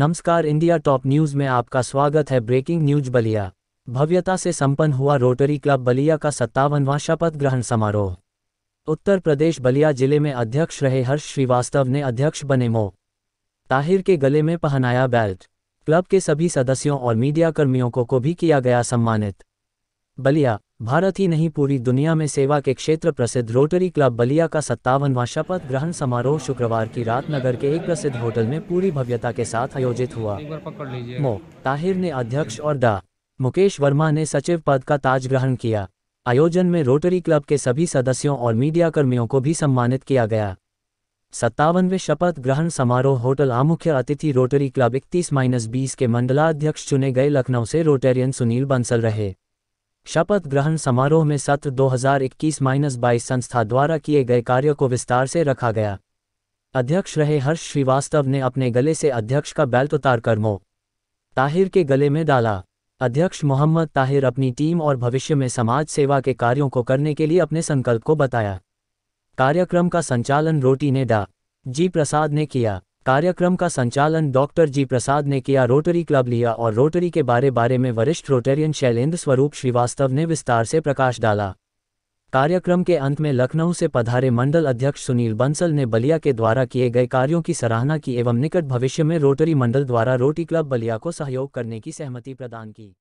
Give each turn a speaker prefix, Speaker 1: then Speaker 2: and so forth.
Speaker 1: नमस्कार India top news में आपका स्वागत है ब्रेकिंग न्यूज बलिया भव्यता से संपन्न हुआ रोटरी क्लब बलिया का सत्तावनवां शपथ ग्रहण समारोह उत्तर प्रदेश बलिया जिले में अध्यक्ष रहे हर्ष श्रीवास्तव ने अध्यक्ष बने मो ताहिर के गले में पहनाया बेल्ट क्लब के सभी सदस्यों और मीडिया कर्मियों को, को भी किया गया सम्मानित बलिया भारत ही नहीं पूरी दुनिया में सेवा के क्षेत्र प्रसिद्ध रोटरी क्लब बलिया का सत्तावनवा शपथ ग्रहण समारोह शुक्रवार की रात नगर के एक प्रसिद्ध होटल में पूरी भव्यता के साथ आयोजित हुआ मो ताहिर ने अध्यक्ष और डा मुकेश वर्मा ने सचिव पद का ताज ग्रहण किया आयोजन में रोटरी क्लब के सभी सदस्यों और मीडिया कर्मियों को भी सम्मानित किया गया सत्तावनवे शपथ ग्रहण समारोह होटल आमुख्य अतिथि रोटरी क्लब इकतीस माइनस बीस के मंडलाध्यक्ष चुने गए लखनऊ से रोटेरियन सुनील बंसल रहे शपथ ग्रहण समारोह में सत्र 2021 माइनस बाईस संस्था द्वारा किए गए कार्यों को विस्तार से रखा गया अध्यक्ष रहे हर्ष श्रीवास्तव ने अपने गले से अध्यक्ष का बेल्ट उतार कर मो ताहिर के गले में डाला अध्यक्ष मोहम्मद ताहिर अपनी टीम और भविष्य में समाज सेवा के कार्यों को करने के लिए अपने संकल्प को बताया कार्यक्रम का संचालन रोटी ने डा जी प्रसाद ने किया कार्यक्रम का संचालन डॉक्टर जी प्रसाद ने किया रोटरी क्लब लिया और रोटरी के बारे बारे में वरिष्ठ रोटेरियन शैलेंद्र स्वरूप श्रीवास्तव ने विस्तार से प्रकाश डाला कार्यक्रम के अंत में लखनऊ से पधारे मंडल अध्यक्ष सुनील बंसल ने बलिया के द्वारा किए गए कार्यों की सराहना की एवं निकट भविष्य में रोटरी मंडल द्वारा रोटी क्लब बलिया को सहयोग करने की सहमति प्रदान की